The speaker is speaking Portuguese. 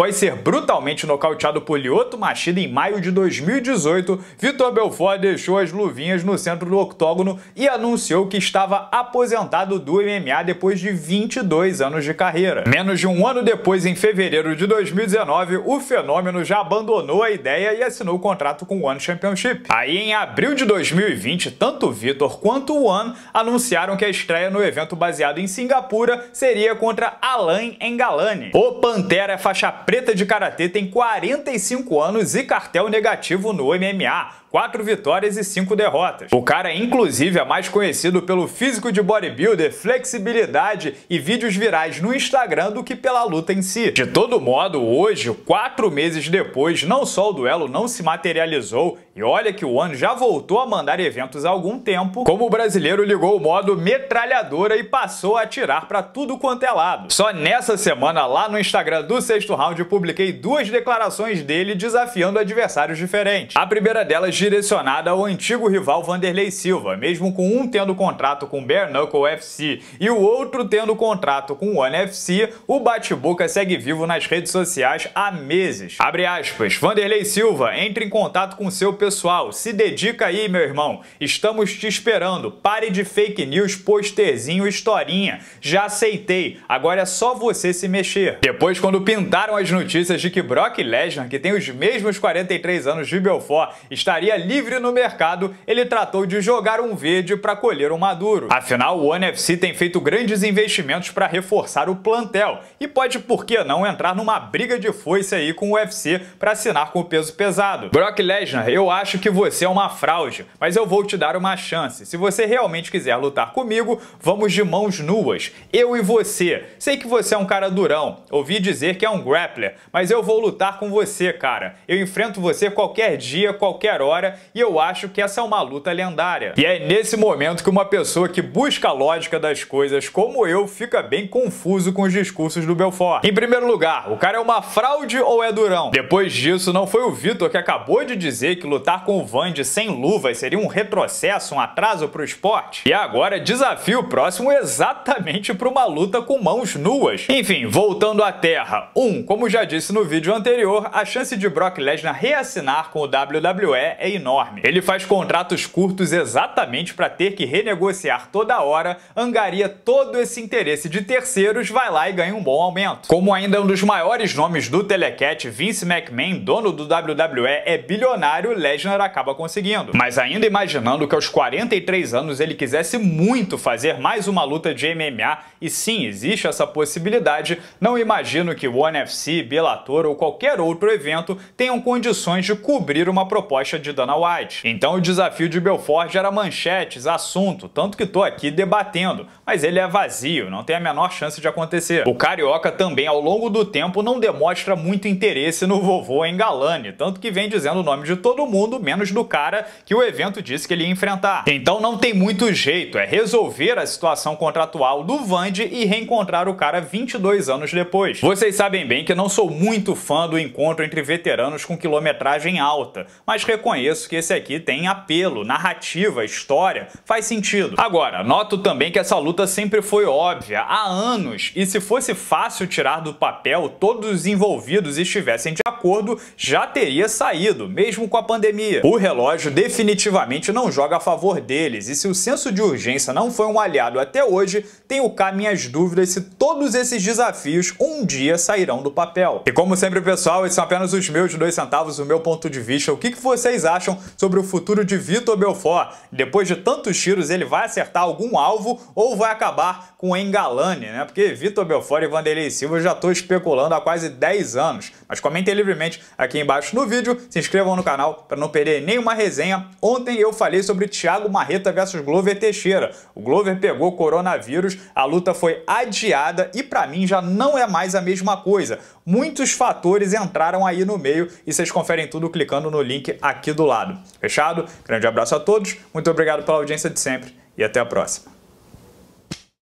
Após ser brutalmente nocauteado por Lyoto Machida em maio de 2018, Vitor Belfort deixou as luvinhas no centro do octógono e anunciou que estava aposentado do MMA depois de 22 anos de carreira. Menos de um ano depois, em fevereiro de 2019, o fenômeno já abandonou a ideia e assinou o contrato com o One Championship. Aí, em abril de 2020, tanto Vitor quanto o One anunciaram que a estreia no evento baseado em Singapura seria contra Alain Engalani. O Pantera é faixa preta de karatê tem 45 anos e cartel negativo no MMA. 4 vitórias e 5 derrotas. O cara, inclusive, é mais conhecido pelo físico de bodybuilder, flexibilidade e vídeos virais no Instagram do que pela luta em si. De todo modo, hoje, quatro meses depois, não só o duelo não se materializou, e olha que o ano já voltou a mandar eventos há algum tempo, como o brasileiro ligou o modo metralhadora e passou a atirar para tudo quanto é lado. Só nessa semana, lá no Instagram do sexto round, publiquei duas declarações dele desafiando adversários diferentes. A primeira delas direcionada ao antigo rival Vanderlei Silva, mesmo com um tendo contrato com o Bare Knuckle FC e o outro tendo contrato com o One FC, o bate-boca segue vivo nas redes sociais há meses. Abre aspas, Vanderlei Silva, entre em contato com seu pessoal, se dedica aí, meu irmão, estamos te esperando, pare de fake news, posterzinho, historinha, já aceitei, agora é só você se mexer. Depois, quando pintaram as notícias de que Brock Lesnar, que tem os mesmos 43 anos de Belfort, estaria livre no mercado, ele tratou de jogar um verde para colher um maduro. Afinal, o NFC tem feito grandes investimentos para reforçar o plantel e pode, por que não, entrar numa briga de foice aí com o UFC para assinar com o peso pesado. Brock Lesnar, eu acho que você é uma fraude, mas eu vou te dar uma chance. Se você realmente quiser lutar comigo, vamos de mãos nuas, eu e você. Sei que você é um cara durão, ouvi dizer que é um grappler, mas eu vou lutar com você, cara. Eu enfrento você qualquer dia, qualquer hora e eu acho que essa é uma luta lendária. E é nesse momento que uma pessoa que busca a lógica das coisas, como eu, fica bem confuso com os discursos do Belfort. Em primeiro lugar, o cara é uma fraude ou é durão? Depois disso, não foi o Vitor que acabou de dizer que lutar com o Vande sem luvas seria um retrocesso, um atraso pro esporte? E agora, desafio próximo exatamente para uma luta com mãos nuas. Enfim, voltando à Terra. 1. Um, como já disse no vídeo anterior, a chance de Brock Lesnar reassinar com o WWE é é enorme. Ele faz contratos curtos exatamente para ter que renegociar toda hora, angaria todo esse interesse de terceiros, vai lá e ganha um bom aumento. Como ainda é um dos maiores nomes do Telecat, Vince McMahon, dono do WWE, é bilionário, Lesnar acaba conseguindo. Mas ainda imaginando que aos 43 anos ele quisesse muito fazer mais uma luta de MMA, e sim, existe essa possibilidade, não imagino que o FC, Bellator ou qualquer outro evento tenham condições de cobrir uma proposta de Dana White. Então o desafio de Belfort gera manchetes, assunto, tanto que tô aqui debatendo, mas ele é vazio, não tem a menor chance de acontecer. O Carioca também, ao longo do tempo, não demonstra muito interesse no vovô Engalane, tanto que vem dizendo o nome de todo mundo, menos do cara que o evento disse que ele ia enfrentar. Então não tem muito jeito, é resolver a situação contratual do Vande e reencontrar o cara 22 anos depois. Vocês sabem bem que não sou muito fã do encontro entre veteranos com quilometragem alta, mas reconheço reconheço que esse aqui tem apelo, narrativa, história, faz sentido. Agora, noto também que essa luta sempre foi óbvia, há anos, e se fosse fácil tirar do papel, todos os envolvidos estivessem de acordo, já teria saído, mesmo com a pandemia. O relógio definitivamente não joga a favor deles, e se o senso de urgência não foi um aliado até hoje, tenho cá minhas dúvidas se todos esses desafios um dia sairão do papel. E como sempre, pessoal, esses são apenas os meus dois centavos, o meu ponto de vista, o que, que vocês acham? acham sobre o futuro de Vitor Belfort. Depois de tantos tiros, ele vai acertar algum alvo ou vai acabar com o Engalane, né? Porque Vitor Belfort e Vanderlei Silva eu já estou especulando há quase 10 anos. Mas comentem livremente aqui embaixo no vídeo, se inscrevam no canal para não perder nenhuma resenha. Ontem eu falei sobre Thiago Marreta versus Glover Teixeira. O Glover pegou coronavírus, a luta foi adiada e para mim já não é mais a mesma coisa muitos fatores entraram aí no meio e vocês conferem tudo clicando no link aqui do lado. Fechado? Grande abraço a todos, muito obrigado pela audiência de sempre e até a próxima.